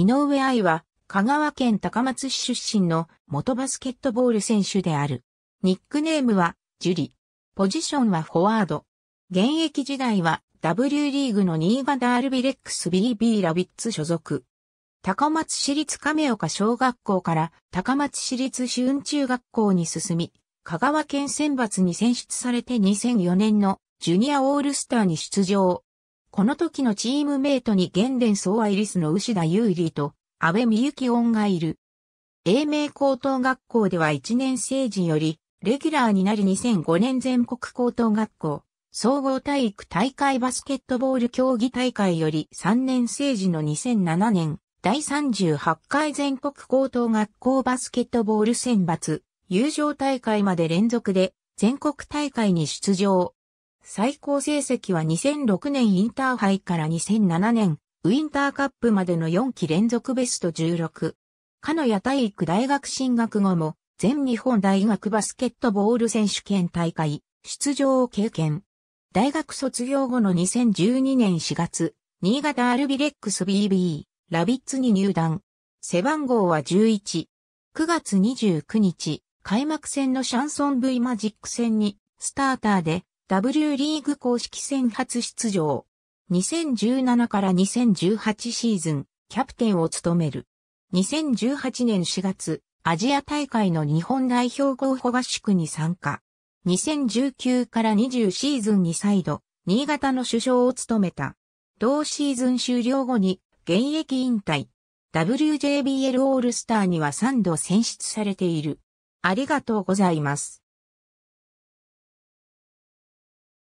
井上愛は、香川県高松市出身の元バスケットボール選手である。ニックネームは、ジュリ。ポジションはフォワード。現役時代は、W リーグの新潟アルビレックス BB ラビッツ所属。高松市立亀岡小学校から高松市立運中学校に進み、香川県選抜に選出されて2004年のジュニアオールスターに出場。この時のチームメイトに現連総アイリスの牛田優里と安部美幸恩音がいる。英明高等学校では1年生時より、レギュラーになり2005年全国高等学校、総合体育大会バスケットボール競技大会より3年生時の2007年、第38回全国高等学校バスケットボール選抜、友情大会まで連続で全国大会に出場。最高成績は2006年インターハイから2007年、ウィンターカップまでの4期連続ベスト16。かのや体育大学進学後も、全日本大学バスケットボール選手権大会、出場を経験。大学卒業後の2012年4月、新潟アルビレックス BB、ラビッツに入団。背番号は11。9月29日、開幕戦のシャンソン V マジック戦に、スターターで W リーグ公式戦初出場。2017から2018シーズン、キャプテンを務める。2018年4月、アジア大会の日本代表候補合宿に参加。2019から20シーズンに再度、新潟の首相を務めた。同シーズン終了後に、現役引退。WJBL オールスターには3度選出されている。ありがとうございます。